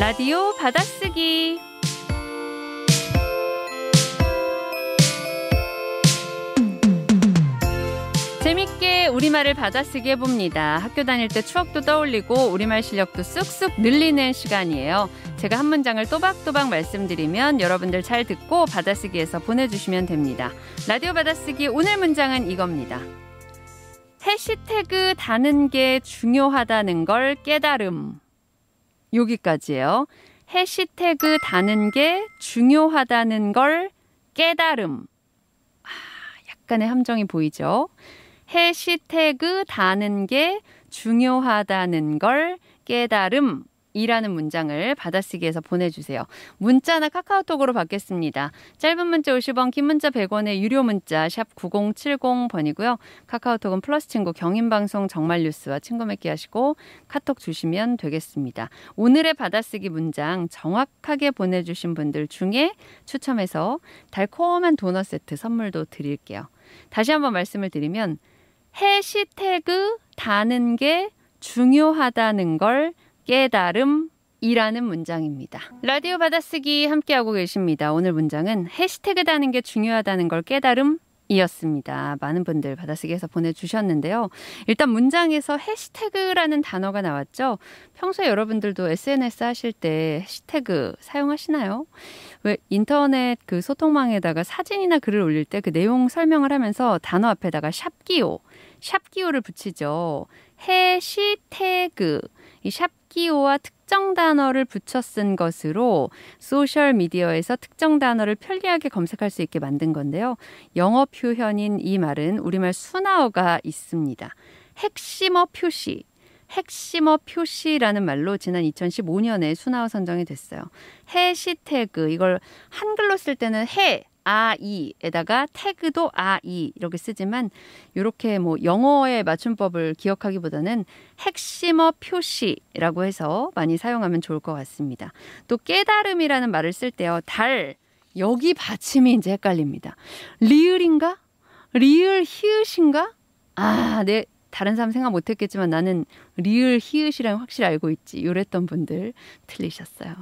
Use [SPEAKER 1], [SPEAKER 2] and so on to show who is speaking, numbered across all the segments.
[SPEAKER 1] 라디오 받아쓰기 재밌게 우리말을 받아쓰기 해봅니다. 학교 다닐 때 추억도 떠올리고 우리말 실력도 쑥쑥 늘리는 시간이에요. 제가 한 문장을 또박또박 말씀드리면 여러분들 잘 듣고 받아쓰기에서 보내주시면 됩니다. 라디오 받아쓰기 오늘 문장은 이겁니다. 해시태그 다는 게 중요하다는 걸 깨달음. 여기까지예요. 해시태그 다는 게 중요하다는 걸 깨달음. 아, 약간의 함정이 보이죠? 해시태그 다는 게 중요하다는 걸 깨달음. 이라는 문장을 받아쓰기에서 보내주세요. 문자나 카카오톡으로 받겠습니다. 짧은 문자 50원, 긴 문자 100원의 유료 문자 샵 9070번이고요. 카카오톡은 플러스 친구 경인방송 정말뉴스와 친구 맺기 하시고 카톡 주시면 되겠습니다. 오늘의 받아쓰기 문장 정확하게 보내주신 분들 중에 추첨해서 달콤한 도넛 세트 선물도 드릴게요. 다시 한번 말씀을 드리면 해시태그 다는 게 중요하다는 걸 깨달음이라는 문장입니다. 라디오 받아쓰기 함께하고 계십니다. 오늘 문장은 해시태그 다는 게 중요하다는 걸 깨달음 이었습니다. 많은 분들 받아쓰기에서 보내주셨는데요. 일단 문장에서 해시태그라는 단어가 나왔죠. 평소에 여러분들도 SNS 하실 때 해시태그 사용하시나요? 왜 인터넷 그 소통망에다가 사진이나 글을 올릴 때 그 내용 설명을 하면서 단어 앞에다가 샵기호, 샵기호를 붙이죠. 해시태그. 이샵 악기와 특정 단어를 붙여 쓴 것으로 소셜 미디어에서 특정 단어를 편리하게 검색할 수 있게 만든 건데요. 영어 표현인 이 말은 우리말 순화어가 있습니다. 핵심어 표시 핵심어 표시라는 말로 지난 2015년에 순화어 선정이 됐어요. 해시태그 이걸 한글로 쓸 때는 해 아이에다가 태그도 아이 이렇게 쓰지만 이렇게 뭐 영어의 맞춤법을 기억하기보다는 핵심어 표시라고 해서 많이 사용하면 좋을 것 같습니다. 또 깨달음이라는 말을 쓸 때요. 달 여기 받침이 이제 헷갈립니다. 리을인가? 리을 히읗인가? 아, 네. 다른 사람 생각 못했겠지만 나는 리을 히읗이랑 확실히 알고 있지. 요랬던 분들 틀리셨어요.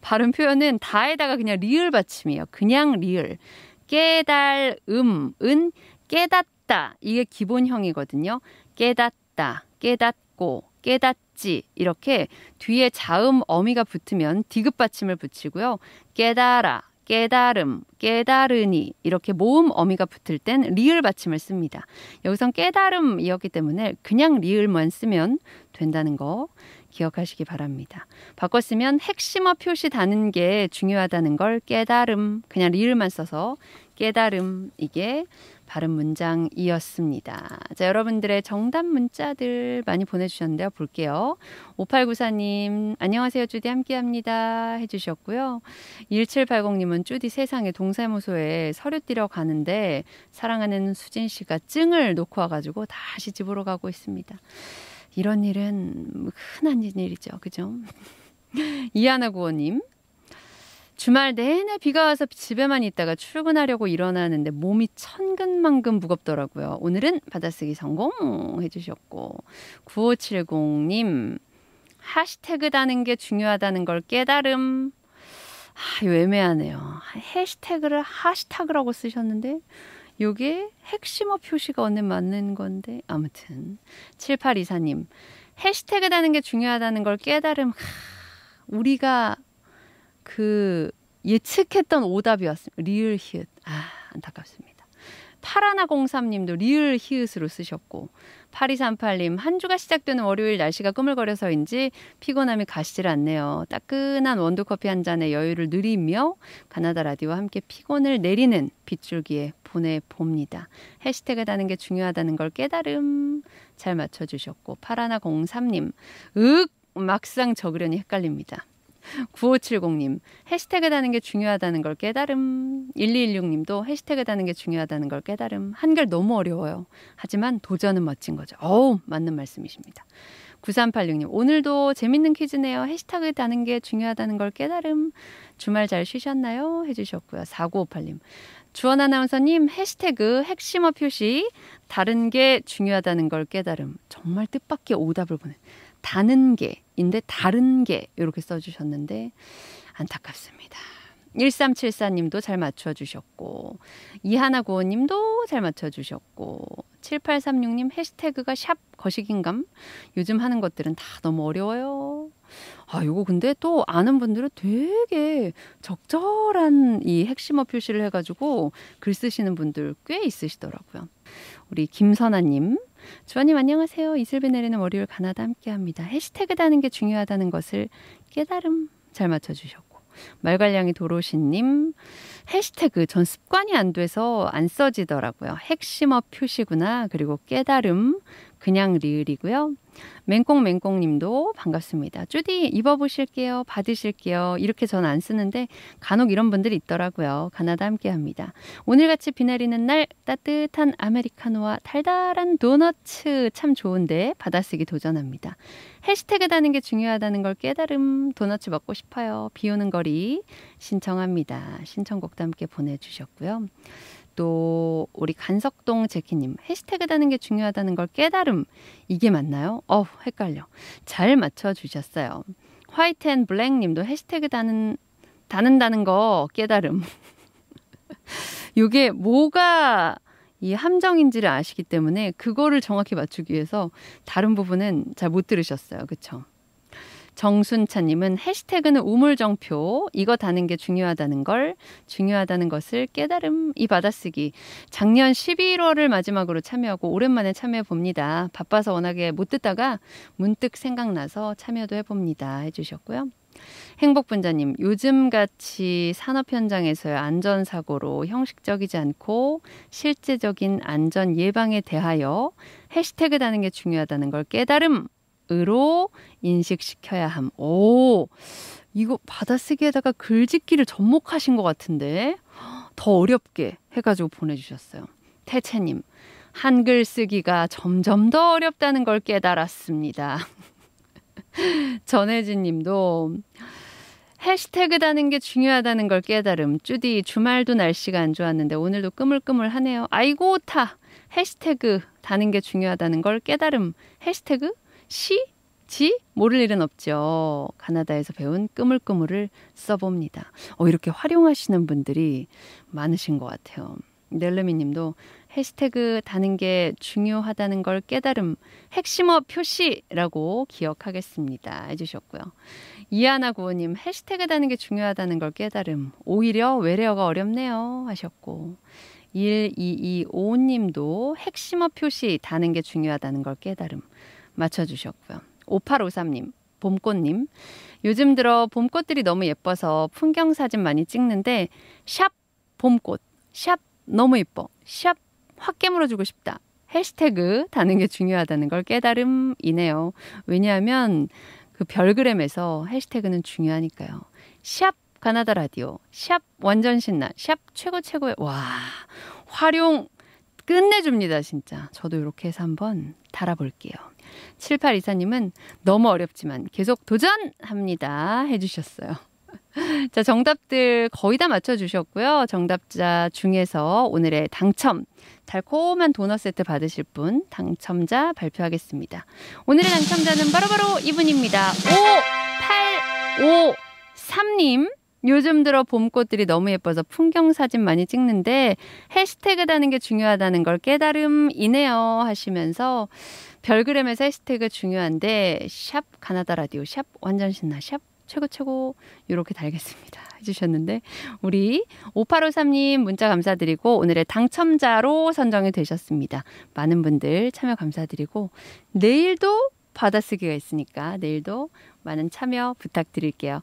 [SPEAKER 1] 발음 표현은 다에다가 그냥 리을 받침이에요. 그냥 리을. 깨달음은 깨닫다. 이게 기본형이거든요. 깨닫다, 깨닫고, 깨닫지. 이렇게 뒤에 자음 어미가 붙으면 디귿 받침을 붙이고요. 깨달아, 깨달음, 깨달으니 이렇게 모음 어미가 붙을 땐 리을 받침을 씁니다. 여기선 깨달음이었기 때문에 그냥 리을만 쓰면 된다는 거. 기억하시기 바랍니다. 바꿨으면 핵심어 표시 다는 게 중요하다는 걸 깨달음, 그냥 리을만 써서 깨달음, 이게 바른 문장이었습니다. 자, 여러분들의 정답 문자들 많이 보내주셨는데요. 볼게요. 5894님, 안녕하세요. 주디 함께 합니다. 해주셨고요. 1780님은 주디 세상에 동사무소에 서류 뛰러 가는데 사랑하는 수진 씨가 증을 놓고 와가지고 다시 집으로 가고 있습니다. 이런 일은 흔한 일이죠. 그죠? 이하나 구호님. 주말 내내 비가 와서 집에만 있다가 출근하려고 일어나는데 몸이 천근만근 무겁더라고요. 오늘은 받아쓰기 성공해 주셨고 9570님 해시태그 다는 게 중요하다는 걸 깨달음. 아, 이 애매하네요. 해시태그를 하시타그라고 쓰셨는데 요게 핵심어 표시가 어느 맞는 건데 아무튼 7824님 해시태그 라는게 중요하다는 걸 깨달음 하, 우리가 그 예측했던 오답이었습니다. 리을 히읗 아 안타깝습니다. 파라나공삼님도 리을 히읗으로 쓰셨고 8238님 한 주가 시작되는 월요일 날씨가 꾸물거려서인지 피곤함이 가시질 않네요. 따끈한 원두커피 한 잔의 여유를 누리며 가나다 라디오와 함께 피곤을 내리는 빗줄기에 보내봅니다. 해시태그 다는 게 중요하다는 걸 깨달음 잘 맞춰주셨고 파라나공삼님 윽 막상 적으려니 헷갈립니다. 9570님, 해시태그 다는 게 중요하다는 걸 깨달음. 1216님도 해시태그 다는 게 중요하다는 걸 깨달음. 한글 너무 어려워요. 하지만 도전은 멋진 거죠. 어우, 맞는 말씀이십니다. 9386님, 오늘도 재밌는 퀴즈네요. 해시태그 다는 게 중요하다는 걸 깨달음. 주말 잘 쉬셨나요? 해주셨고요. 4958님, 주원 아나운서님 해시태그 핵심어 표시 다른 게 중요하다는 걸 깨달음 정말 뜻밖의 오답을 보내 다는 게인데 다른 게 이렇게 써주셨는데 안타깝습니다. 1374님도 잘 맞춰주셨고 이하나구호님도 잘 맞춰주셨고 7836님 해시태그가 샵 거시긴감 요즘 하는 것들은 다 너무 어려워요. 아 요거 근데 또 아는 분들은 되게 적절한 이 핵심어 표시를 해가지고 글 쓰시는 분들 꽤 있으시더라고요. 우리 김선아님 주아님 안녕하세요. 이슬비 내리는 월요일 가나다 함께합니다. 해시태그 다는 게 중요하다는 것을 깨달음 잘 맞춰주셨고 말괄량이 도로신님 해시태그 전 습관이 안 돼서 안 써지더라고요. 핵심어 표시구나. 그리고 깨달음 그냥 리을이고요. 맹꽁맹꽁님도 반갑습니다. 쭈디 입어보실게요. 받으실게요. 이렇게 전안 쓰는데 간혹 이런 분들이 있더라고요. 가나다 함께합니다. 오늘같이 비 내리는 날 따뜻한 아메리카노와 달달한 도너츠 참 좋은데 받아쓰기 도전합니다. 해시태그 다는 게 중요하다는 걸 깨달음 도너츠 먹고 싶어요. 비오는 거리 신청합니다. 신청곡도 함께 보내주셨고요. 또 우리 간석동 제키님 해시태그 다는 게 중요하다는 걸 깨달음 이게 맞나요? 어 헷갈려 잘 맞춰주셨어요 화이트 앤 블랙님도 해시태그 다는 다는다는 거 깨달음 요게 뭐가 이 함정인지를 아시기 때문에 그거를 정확히 맞추기 위해서 다른 부분은 잘 못 들으셨어요 그쵸 정순차님은 해시태그는 우물정표 이거 다는 게 중요하다는 걸 중요하다는 것을 깨달음 이 받아쓰기 작년 11월을 마지막으로 참여하고 오랜만에 참여해 봅니다. 바빠서 워낙에 못 듣다가 문득 생각나서 참여도 해봅니다 해주셨고요. 행복분자님, 요즘같이 산업 현장에서의 안전사고로 형식적이지 않고 실제적인 안전 예방에 대하여 해시태그 다는 게 중요하다는 걸 깨달음 으로 인식시켜야 함. 오, 이거 받아쓰기에다가 글짓기를 접목하신 것 같은데 더 어렵게 해가지고 보내주셨어요. 태채님, 한글 쓰기가 점점 더 어렵다는 걸 깨달았습니다. 전혜진 님도 해시태그 다는 게 중요하다는 걸 깨달음. 쭈디 주말도 날씨가 안 좋았는데 오늘도 끄물끄물하네요. 아이고 타. 해시태그 다는 게 중요하다는 걸 깨달음. 해시태그 시, 지 모를 일은 없죠. 가나다에서 배운 끄물끄물을 써봅니다. 어, 이렇게 활용하시는 분들이 많으신 것 같아요. 넬르미 님도 해시태그 다는 게 중요하다는 걸 깨달음 핵심어 표시라고 기억하겠습니다. 해주셨고요. 이하나 구호님 해시태그 다는 게 중요하다는 걸 깨달음 오히려 외래어가 어렵네요 하셨고 1225님도 핵심어 표시 다는 게 중요하다는 걸 깨달음 맞춰주셨고요. 5853님, 봄꽃님. 요즘 들어 봄꽃들이 너무 예뻐서 풍경 사진 많이 찍는데 샵 봄꽃, 샵 너무 예뻐, 샵 확 깨물어주고 싶다. 해시태그 다는 게 중요하다는 걸 깨달음이네요. 왜냐하면 그 별그램에서 해시태그는 중요하니까요. 샵 가나다 라디오, 샵 완전 신나, 샵 최고 최고의 와 활용 끝내줍니다, 진짜. 저도 이렇게 해서 한번 달아볼게요. 7824님은 너무 어렵지만 계속 도전합니다. 해주셨어요. 자, 정답들 거의 다 맞춰주셨고요. 정답자 중에서 오늘의 당첨, 달콤한 도넛 세트 받으실 분, 당첨자 발표하겠습니다. 오늘의 당첨자는 바로바로 바로 이분입니다. 5, 8, 5, 3님. 요즘 들어 봄꽃들이 너무 예뻐서 풍경 사진 많이 찍는데 해시태그 다는 게 중요하다는 걸 깨달음이네요 하시면서 별그램에서 해시태그 중요한데 샵 가나다 라디오 샵 완전 신나 샵 최고 최고 이렇게 달겠습니다 해주셨는데 우리 5853님 문자 감사드리고 오늘의 당첨자로 선정이 되셨습니다. 많은 분들 참여 감사드리고 내일도 받아쓰기가 있으니까 내일도 많은 참여 부탁드릴게요.